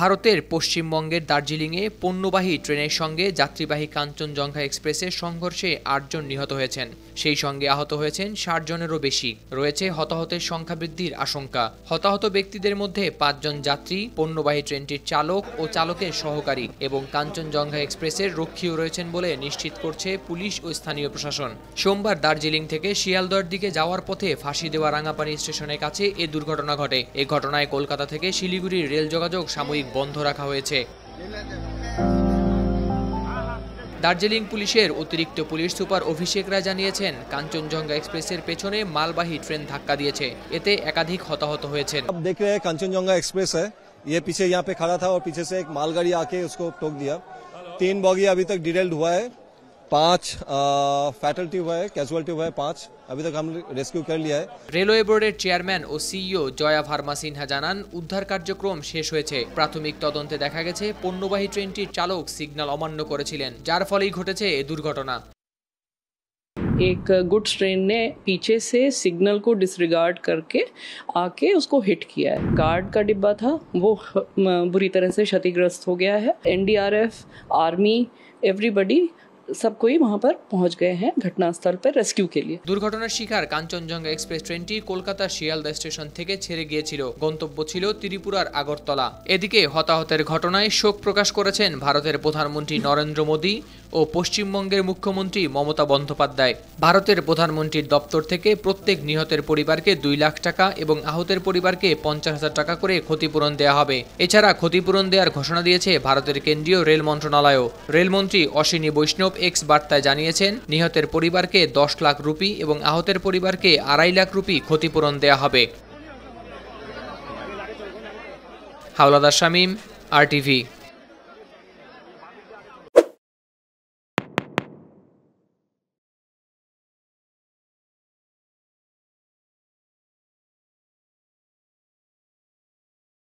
ভারতের পশ্চিমবঙ্গের দার্জিলিংয়ে পণ্যবাহী ট্রেনের সঙ্গে যাত্রীবাহী কাঞ্চনজঙ্ঘা এক্সপ্রেসের সংঘর্ষে আটজন নিহত হয়েছেন সেই সঙ্গে আহত হয়েছেন ষাট জনেরও বেশি রয়েছে হতাহতের সংখ্যা বৃদ্ধির আশঙ্কা হতাহত ব্যক্তিদের মধ্যে পাঁচজন যাত্রী পণ্যবাহী ট্রেনটির চালক ও চালকের সহকারী এবং কাঞ্চনজঙ্ঘা এক্সপ্রেসের রক্ষীও রয়েছেন বলে নিশ্চিত করছে পুলিশ ও স্থানীয় প্রশাসন সোমবার দার্জিলিং থেকে শিয়ালদহর দিকে যাওয়ার পথে ফাঁসি দেওয়া রাঙাপানি স্টেশনের কাছে এ দুর্ঘটনা ঘটে এ ঘটনায় কলকাতা থেকে শিলিগুড়ির রেল যোগাযোগ সাময়িক ট্রাফিক বন্ধ রাখা হয়েছে দার্জিলিং পুলিশের অতিরিক্ত পুলিশ সুপার অভিষেকরা জানিয়েছেন কাঞ্চনজঙ্ঘা এক্সপ্রেসের পেছনে মালবাহী ট্রেন ধাক্কা দিয়েছে এতে একাধিক হতাহত হয়েছে আপ কাঞ্চনজঙ্ঘা এক্সপ্রেস ইয়ে পিছে पीछे খাড়া থা ও था और पीछे से एक मालगाड़ी आके তিন टोक दिया तीन बॉगी अभी पांच फैटल्टी हुआ है कैजुअलिटी हुआ है पांच अभी तक हम रेस्क्यू कर लिया है রেলওয়ে বোর্ডের চেয়ারম্যান ও সিইও জয়া ভার্মা সিনহা জানান উদ্ধার কার্যক্রম শেষ হয়েছে প্রাথমিক তদন্তে দেখা গেছে পণ্যবাহী ট্রেনটির চালক সিগন্যাল অমান্য করেছিলেন যার ফলেই ঘটেছে এ দুর্ঘটনা एक गुड्स ट्रेन ने पीछे से सिग्नल को डिसरिगार्ड करके आके उसको हिट किया है गार्ड का डिब्बा था वो बुरी तरह से क्षतिग्रस्त हो गया है एनडीआरएफ आर्मी एवरीबडी सब कोई वहाँ पर पहुँच गए हैं ঘটনাস্থল पर রেস্কিউ কে লিয়ে দুর্ঘটনার শিকার কাঞ্চনজঙ্ঘা এক্সপ্রেস ট্রেনটি কলকাতা শিয়ালদা স্টেশন থেকে ছেড়ে গিয়েছিল গন্তব্য ছিল ত্রিপুরার আগরতলা এদিকে হতাহতের ঘটনায় শোক প্রকাশ করেছেন ভারতের প্রধানমন্ত্রী নরেন্দ্র মোদী ও পশ্চিমবঙ্গের মুখ্যমন্ত্রী মমতা বন্দ্যোপাধ্যায় ভারতের প্রধানমন্ত্রীর দপ্তর থেকে প্রত্যেক নিহতের পরিবারকে দুই লাখ টাকা এবং আহতের পরিবারকে পঞ্চাশ হাজার টাকা করে ক্ষতিপূরণ দেওয়া হবে এছাড়া ক্ষতিপূরণ দেওয়ার ঘোষণা দিয়েছে ভারতের কেন্দ্রীয় রেল মন্ত্রণালয়ও রেলমন্ত্রী অশ্বিনী বৈষ্ণব এক্স বার্তায় জানিয়েছেন নিহতের পরিবারকে দশ লাখ রুপি এবং আহতের পরিবারকে আড়াই লাখ রুপি ক্ষতিপূরণ দেয়া হবে হাওলাদার শামীম আরটিভি